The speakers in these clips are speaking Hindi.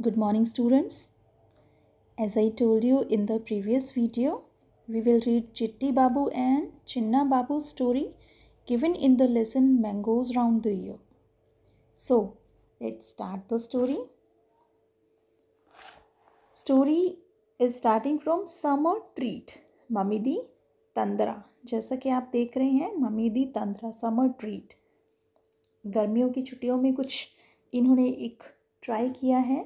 Good morning students. As I told you in the previous video, we will read Chitti Babu and Chinna babu story given in the lesson Mangoes Round the Year. So, let's start the story. Story is starting from summer treat. mummy di tandra jaisa ki aap dekh rahe hain mummy di tandra summer treat गर्मियों की छुट्टियों में कुछ इन्होंने एक ट्राई किया है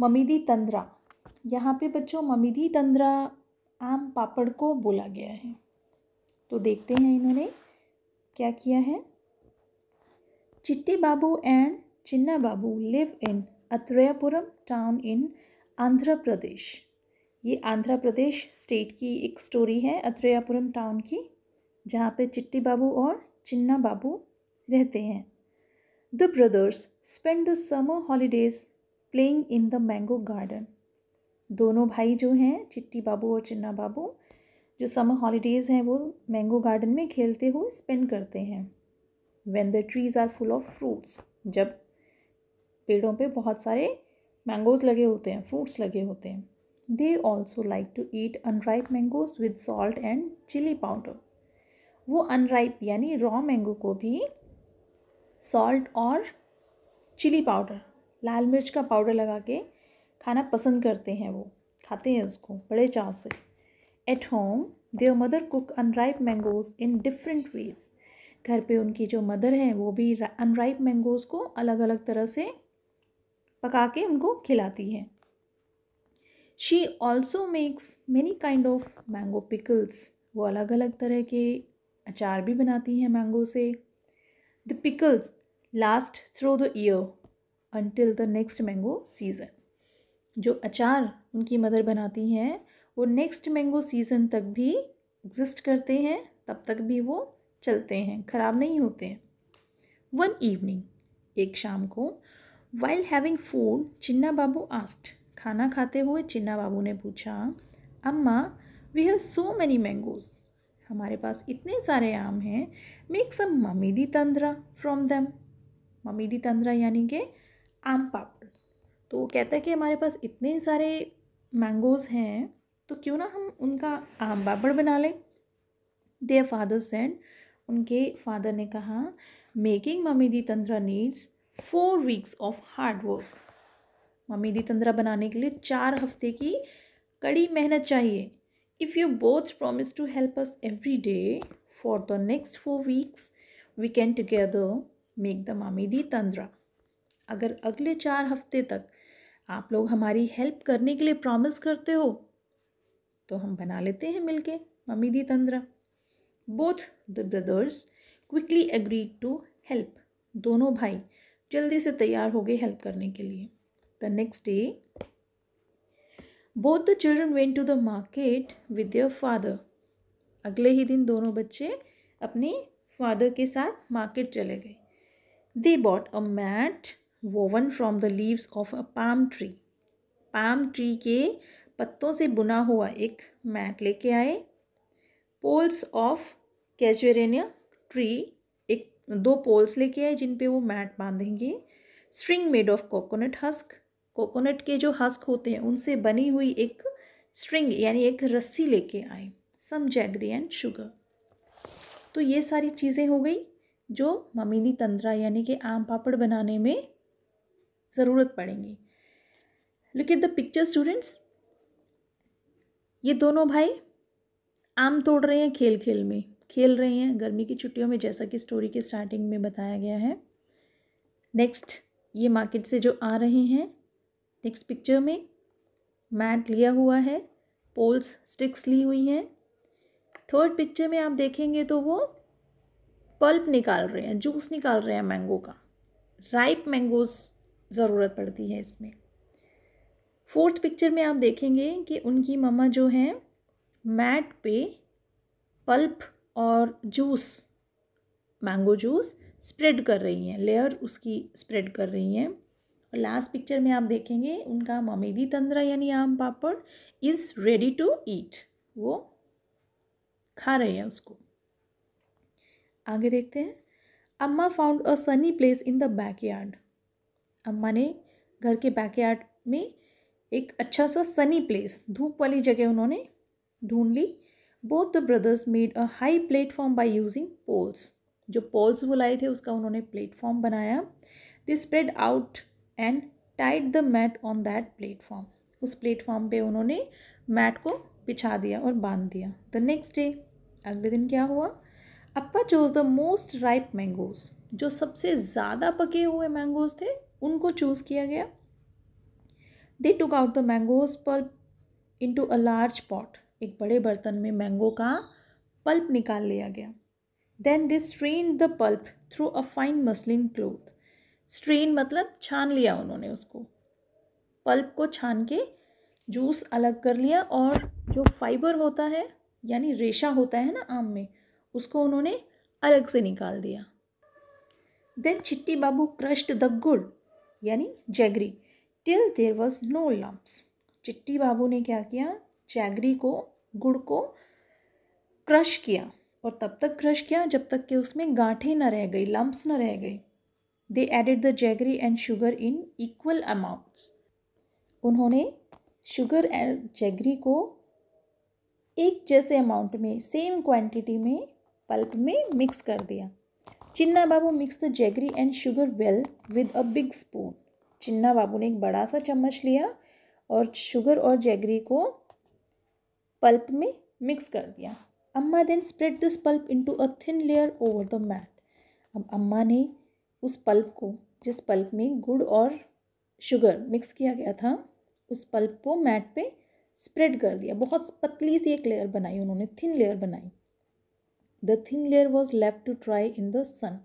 ममीदी तंद्रा यहाँ पे बच्चों ममीदी तंद्रा आम पापड़ को बोला गया है तो देखते हैं इन्होंने क्या किया है Chitti Babu and Chinna Babu live in Atreyapuram town in Andhra Pradesh ये आंध्र प्रदेश स्टेट की एक स्टोरी है अत्रयापुरम टाउन की जहाँ पे चिट्टी बाबू और चिन्ना बाबू रहते हैं the brothers spend the summer holidays playing in the mango garden दोनों भाई जो हैं चिट्टी बाबू और चिन्ना बाबू जो समर हॉलीडेज़ हैं वो मैंगो गार्डन में खेलते हुए स्पेंड करते हैं when the trees are full of fruits जब पेड़ों पे बहुत सारे मैंगोज़ लगे होते हैं फ्रूट्स लगे होते हैं they also like to eat unripe mangoes with salt and chilli powder वो अनराइप यानी रॉ मैंगो को भी सॉल्ट और चिली पाउडर लाल मिर्च का पाउडर लगा के खाना पसंद करते हैं वो खाते हैं उसको बड़े चाव से at home their mother cook unripe mangoes in different ways घर पे उनकी जो मदर हैं वो भी अनराइप मैंगोज को अलग अलग तरह से पका के उनको खिलाती हैं she also makes many kind of mango pickles वो अलग अलग तरह के अचार भी बनाती हैं मैंगो से the pickles last through the year until the next mango season जो अचार उनकी मदर बनाती हैं वो नेक्स्ट मैंगो सीज़न तक भी एग्जिस्ट करते हैं तब तक भी वो चलते हैं ख़राब नहीं होते हैं वन इवनिंग एक शाम को while having food Chinna Babu asked खाना खाते हुए चिन्ना बाबू ने पूछा Amma we have so many mangoes हमारे पास इतने सारे आम हैं make some mamidi tandra from them mamidi tandra यानी कि आम पापड़ तो वो कहता है कि हमारे पास इतने सारे मैंगोज़ हैं तो क्यों ना हम उनका आम पापड़ बना लें दे फादर सेंड उनके फादर ने कहा making mamidi tandra needs four weeks of hard work mamidi tandra बनाने के लिए चार हफ्ते की कड़ी मेहनत चाहिए if you both promise to help us every day for the next four weeks we can together make the mamidi तंद्रा अगर अगले चार हफ्ते तक आप लोग हमारी हेल्प करने के लिए प्रॉमिस करते हो तो हम बना लेते हैं मिलके mamidi tandra both the brothers quickly agree to help दोनों भाई जल्दी से तैयार हो गए हेल्प करने के लिए the next day both the children went to the market with your father अगले ही दिन दोनों बच्चे अपने फादर के साथ मार्केट चले गए they bought a mat woven from the leaves of a palm tree palm tree के पत्तों से बुना हुआ एक मैट लेके आए पोल्स ऑफ कैजरेनिया ट्री एक दो पोल्स लेके आए जिन पे वो मैट बांधेंगे string made of coconut husk coconut के जो हस्क होते हैं उनसे बनी हुई एक स्ट्रिंग यानी एक रस्सी लेके आए सम जैगरी एंड शुगर तो ये सारी चीज़ें हो गई जो ममीनी तंद्रा यानी कि आम पापड़ बनाने में ज़रूरत पड़ेंगी look at the picture students ये दोनों भाई आम तोड़ रहे हैं खेल खेल में खेल रहे हैं गर्मी की छुट्टियों में जैसा कि स्टोरी के स्टार्टिंग में बताया गया है नेक्स्ट ये मार्केट से जो आ रहे हैं नेक्स्ट पिक्चर में मैट लिया हुआ है पोल्स स्टिक्स ली हुई हैं थर्ड पिक्चर में आप देखेंगे तो वो पल्प निकाल रहे हैं जूस निकाल रहे हैं मैंगो का राइप मैंगोज़ ज़रूरत पड़ती है इसमें फोर्थ पिक्चर में आप देखेंगे कि उनकी मम्मा जो हैं मैट पे पल्प और जूस मैंगो जूस स्प्रेड कर रही हैं लेयर उसकी स्प्रेड कर रही हैं और लास्ट पिक्चर में आप देखेंगे उनका ममेदी तंद्रा यानी आम पापड़ इज़ रेडी टू ईट वो खा रहे हैं उसको आगे देखते हैं Amma found a sunny place in the backyard Amma ने घर के बैकयार्ड में एक अच्छा सा सनी प्लेस धूप वाली जगह उन्होंने ढूंढ ली both the brothers made a high platform by using poles जो पोल्स वो लाए थे उसका उन्होंने प्लेटफॉर्म बनाया they spread out and tied the mat on that platform उस प्लेटफॉर्म पे उन्होंने मैट को बिछा दिया और बांध दिया द नेक्स्ट डे अगले दिन क्या हुआ Appa chose the most ripe mangoes जो सबसे ज़्यादा पके हुए मैंगोज थे उनको चूज़ किया गया they took out the mangoes pulp into a large pot एक बड़े बर्तन में मैंगो का पल्प निकाल लिया गया then they strain the pulp through a fine muslin cloth strain मतलब छान लिया उन्होंने उसको पल्प को छान के जूस अलग कर लिया और जो फाइबर होता है यानी रेशा होता है ना आम में उसको उन्होंने अलग से निकाल दिया then Chitti Babu crushed the gur यानी jaggery till there was no lumps Chitti Babu ने क्या किया जैगरी को गुड़ को क्रश किया और तब तक क्रश किया जब तक कि उसमें गांठें ना रह गई लम्ब्स ना रह गई they added the jaggery and sugar in equal amounts उन्होंने शुगर एंड जैगरी को एक जैसे अमाउंट में सेम क्वांटिटी में पल्प में मिक्स कर दिया Chinna Babu mix the jaggery and sugar well with a big spoon Chinna Babu ने एक बड़ा सा चम्मच लिया और शुगर और जैगरी को पल्प में मिक्स कर दिया Amma then spread this pulp into a thin layer over the mat अब अम्मा ने उस पल्प को जिस पल्प में गुड़ और शुगर मिक्स किया गया था उस पल्प को मैट पे स्प्रेड कर दिया बहुत पतली सी एक लेयर बनाई उन्होंने थिन लेयर बनाई the thin layer was left to dry in the sun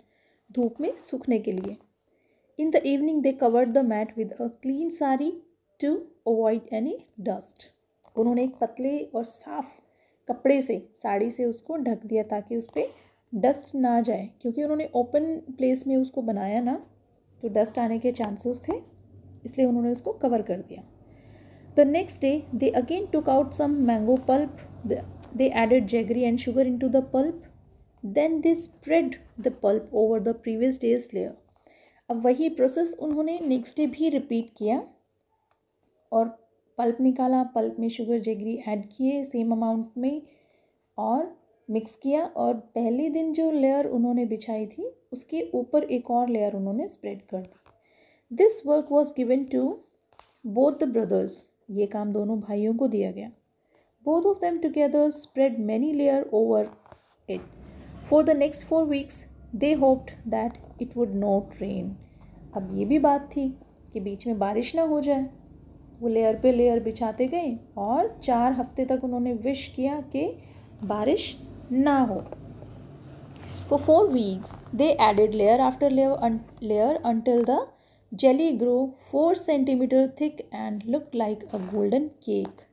धूप में सूखने के लिए in the evening they covered the mat with a clean sari to avoid any dust उन्होंने एक पतले और साफ कपड़े से साड़ी से उसको ढक दिया ताकि उस पर डस्ट ना जाए क्योंकि उन्होंने ओपन प्लेस में उसको बनाया ना तो डस्ट आने के चांसेस थे इसलिए उन्होंने उसको कवर कर दिया the next day they again took out some mango pulp They added jaggery and sugar into the pulp. Then they spread the pulp over the previous day's layer. अब वही प्रोसेस उन्होंने नेक्स्ट डे भी रिपीट किया और पल्प निकाला पल्प में शुगर जेगरी ऐड किए सेम अमाउंट में और मिक्स किया और पहले दिन जो लेयर उन्होंने बिछाई थी उसके ऊपर एक और लेयर उन्होंने स्प्रेड कर दी this work was given to both the brothers ये काम दोनों भाइयों को दिया गया Both of them together spread many layer over it. For the next 4 weeks, they hoped that it would not rain. ab ye bhi baat thi ki beech mein barish na ho jaye वो लेयर पे लेयर बिछाते गए और चार हफ्ते तक उन्होंने विश किया कि बारिश ना हो For four weeks, they added layer after layer, un layer until the jelly grew 4 centimeter thick and looked like a golden cake.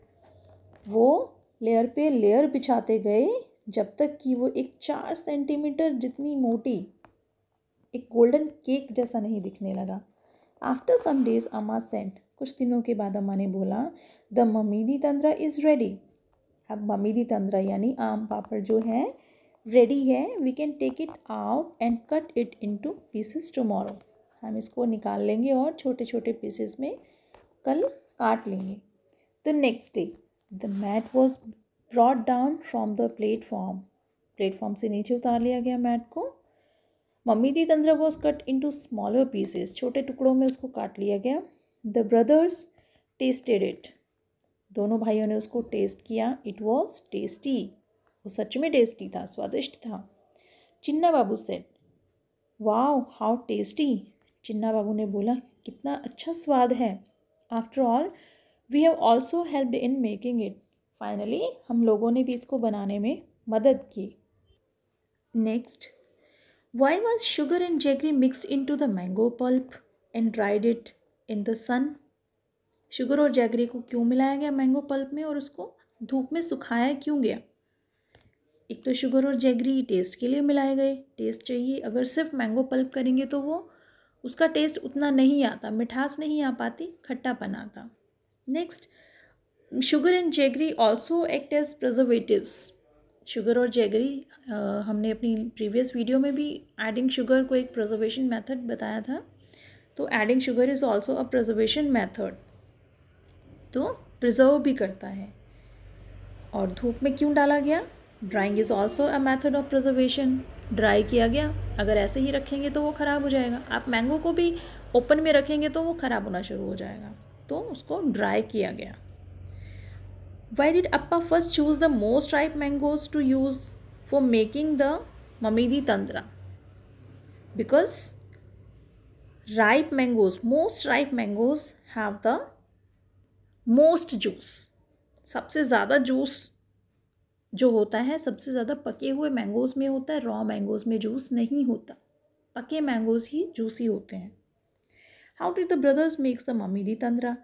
वो लेयर पे लेयर बिछाते गए जब तक कि वो एक चार सेंटीमीटर जितनी मोटी एक गोल्डन केक जैसा नहीं दिखने लगा after some days Amma said कुछ दिनों के बाद अम्मा ने बोला the mamidi tandra is ready अब ममीदी तंद्रा यानी आम पापड़ जो है रेडी है we can take it out and cut it into pieces tomorrow हम इसको निकाल लेंगे और छोटे छोटे पीसेस में कल काट लेंगे the next day the mat was brought down from the platform platform से नीचे उतार लिया गया मैट को mamidi tandra was cut into smaller pieces छोटे टुकड़ों में उसको काट लिया गया द ब्रदर्स टेस्टेड इट दोनों भाइयों ने उसको टेस्ट किया इट वॉज टेस्टी वो सच में टेस्टी था स्वादिष्ट था Chinna Babu said wow how tasty Chinna Babu ने बोला कितना अच्छा स्वाद है after all we have also help in making it finally हम लोगों ने भी इसको बनाने में मदद की next why was sugar and jaggery mixed into the mango pulp and dried it in the sun sugar और जैगरी को क्यों मिलाया गया मैंगो पल्प में और उसको धूप में सुखाया क्यों गया एक तो शुगर और जैगरी टेस्ट के लिए मिलाए गए टेस्ट चाहिए अगर सिर्फ मैंगो पल्प करेंगे तो वो उसका टेस्ट उतना नहीं आता मिठास नहीं आ पाती खट्टापन आता next sugar and jaggery also act as preservatives sugar और जेगरी uh, हमने अपनी प्रीवियस वीडियो में भी एडिंग शुगर को एक प्रजर्वेशन मैथड बताया था तो adding sugar is also a preservation method तो प्रिजर्व भी करता है और धूप में क्यों डाला गया drying is also a method of preservation dry किया गया अगर ऐसे ही रखेंगे तो वो ख़राब हो जाएगा आप मैंगो को भी ओपन में रखेंगे तो वो ख़राब होना शुरू हो जाएगा तो उसको ड्राई किया गया why did Appa first choose the most ripe mangoes to use for making the mamidi tandra because ripe mangoes most ripe mangoes have the most juice सबसे ज़्यादा जूस जो होता है सबसे ज़्यादा पके हुए मैंगोज़ में होता है रॉ मैंगोज़ में जूस नहीं होता पके मैंगोज़ ही जूसी होते हैं How did the brothers makes the di tandra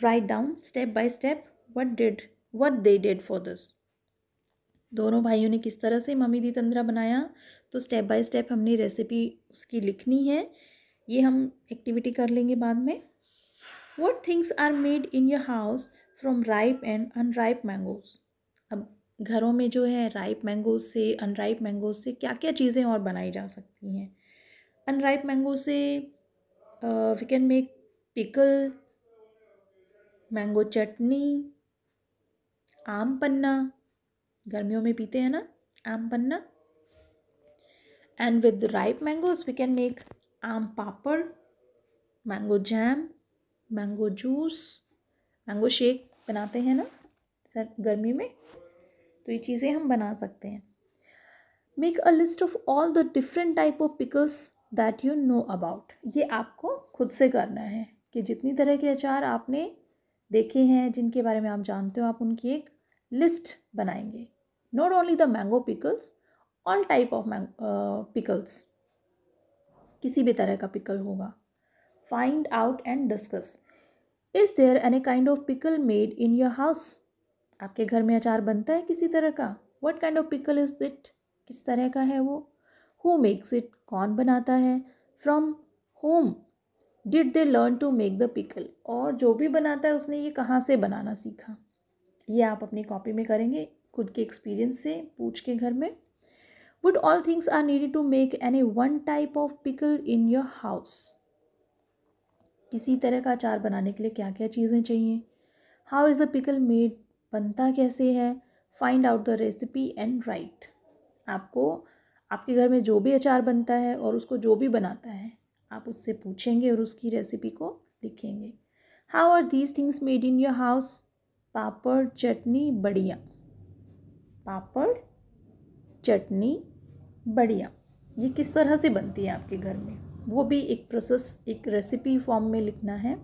Write down step by step what did what they did for this. दोनों भाइयों ने किस तरह से मम्मी दी तंद्रा बनाया तो स्टेप बाय स्टेप हमने रेसिपी उसकी लिखनी है ये हम एक्टिविटी कर लेंगे बाद में what things are made in your house from ripe and unripe mangoes अब घरों में जो है राइप मैंगोज से अनराइप मैंगोज से क्या क्या चीज़ें और बनाई जा सकती हैं अनराइप मैंगो से uh, we can make pickle mango chutney आम पन्ना गर्मियों में पीते हैं ना आम पन्ना and with ripe mangoes we can make aam papad mango jam mango juice mango shake बनाते हैं ना सर गर्मी में तो ये चीज़ें हम बना सकते हैं make a list of all the different type of pickles that you know about ये आपको खुद से करना है कि जितनी तरह के अचार आपने देखे हैं जिनके बारे में आप जानते हो आप उनकी एक लिस्ट बनाएंगे not only the mango pickles all type of pickles किसी भी तरह का पिकल होगा find out and discuss is there any kind of pickle made in your house आपके घर में अचार बनता है किसी तरह का what kind of pickle is it किस तरह का है वो हु मेक्स इट कौन बनाता है from home did they learn to make the pickle और जो भी बनाता है उसने ये कहाँ से बनाना सीखा ये आप अपनी कॉपी में करेंगे खुद के एक्सपीरियंस से पूछ के घर में what all things are needed to make any one type of pickle in your house किसी तरह का अचार बनाने के लिए क्या क्या चीज़ें चाहिए how is the pickle made बनता कैसे है find out the recipe and write आपको आपके घर में जो भी अचार बनता है और उसको जो भी बनाता है आप उससे पूछेंगे और उसकी रेसिपी को लिखेंगे how are these things made in your house पापड़ चटनी बढ़िया पापड़ चटनी बढ़िया ये किस तरह से बनती है आपके घर में वो भी एक प्रोसेस एक रेसिपी फॉर्म में लिखना है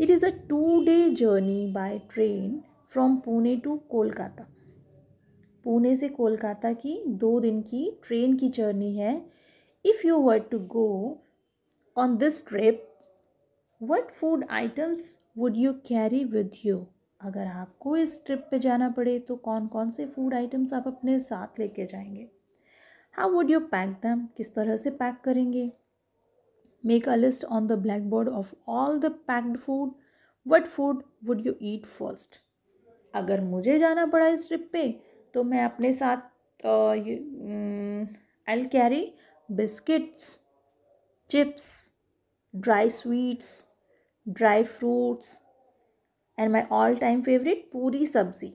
it is a two day journey by train from Pune to Kolkata Pune से कोलकाता की दो दिन की ट्रेन की जर्नी है if you were to go on this trip what food items would you carry with you अगर आपको इस ट्रिप पे जाना पड़े तो कौन कौन से फूड आइटम्स आप अपने साथ लेके जाएंगे हाउ वुड यू पैक दम किस तरह से पैक करेंगे make a list on the blackboard of all the packed food what food would you eat first अगर मुझे जाना पड़ा इस ट्रिप पे तो मैं अपने साथ I carry biscuits chips dry sweets dry fruits and my all time favourite puri sabzi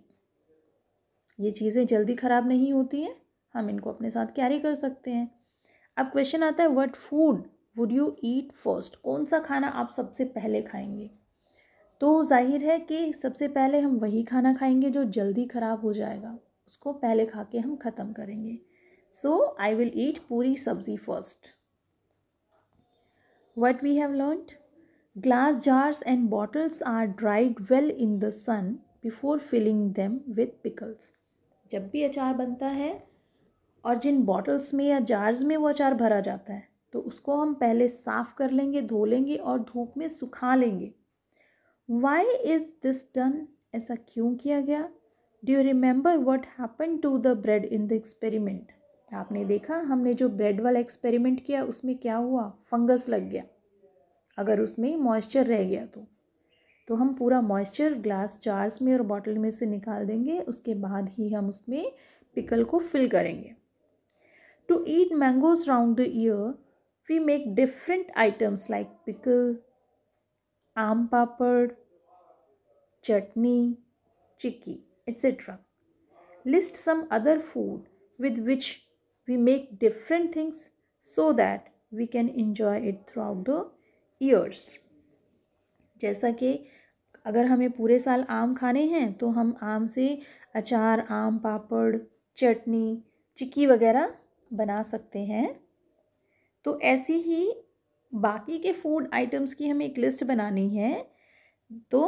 ये चीज़ें जल्दी ख़राब नहीं होती हैं हम इनको अपने साथ कैरी कर सकते हैं अब क्वेश्चन आता है what food would you eat first कौन सा खाना आप सबसे पहले खाएंगे तो जाहिर है कि सबसे पहले हम वही खाना खाएंगे जो जल्दी ख़राब हो जाएगा उसको पहले खा के हम ख़त्म करेंगे सो I will eat puri sabzi first what we have learn glass jars and bottles are dried well in the sun before filling them with pickles जब भी अचार बनता है और जिन बॉटल्स में या जार्स में वो अचार भरा जाता है तो उसको हम पहले साफ़ कर लेंगे धो लेंगे और धूप में सुखा लेंगे वाई इज़ दिस डन ऐसा क्यों किया गया do you remember what happen to the bread in the experiment आपने देखा हमने जो ब्रेड वाला एक्सपेरिमेंट किया उसमें क्या हुआ फंगस लग गया अगर उसमें मॉइस्चर रह गया तो तो हम पूरा मॉइस्चर ग्लास जार्स में और बॉटल में से निकाल देंगे उसके बाद ही हम उसमें पिकल को फिल करेंगे to eat mangoes round the year we make different items like pickle aam papad chutney chikki etc. List some other food with which we make different things so that we can enjoy it throughout the years. जैसा कि अगर हमें पूरे साल आम खाने हैं तो हम आम से अचार आम पापड़ चटनी चिक्की वगैरह बना सकते हैं तो ऐसी ही बाकी के फूड आइटम्स की हमें एक लिस्ट बनानी है तो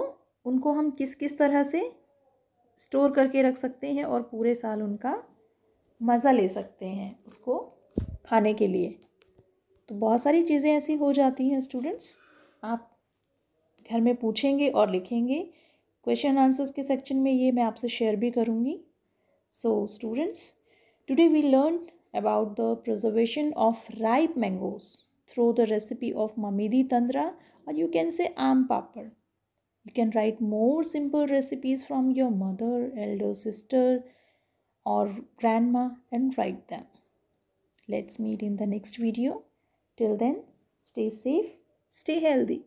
उनको हम किस किस तरह से स्टोर करके रख सकते हैं और पूरे साल उनका मज़ा ले सकते हैं उसको खाने के लिए तो बहुत सारी चीज़ें ऐसी हो जाती हैं स्टूडेंट्स आप घर में पूछेंगे और लिखेंगे क्वेश्चन आंसर्स के सेक्शन में ये मैं आपसे शेयर भी करूँगी so students today we learn about the preservation of ripe mangoes through the recipe of mamidi tandra और यू कैन से आम पापड़ You can write more simple recipes from your mother, elder sister, or grandma and write them. Let's meet in the next video. Till then, stay safe, stay healthy.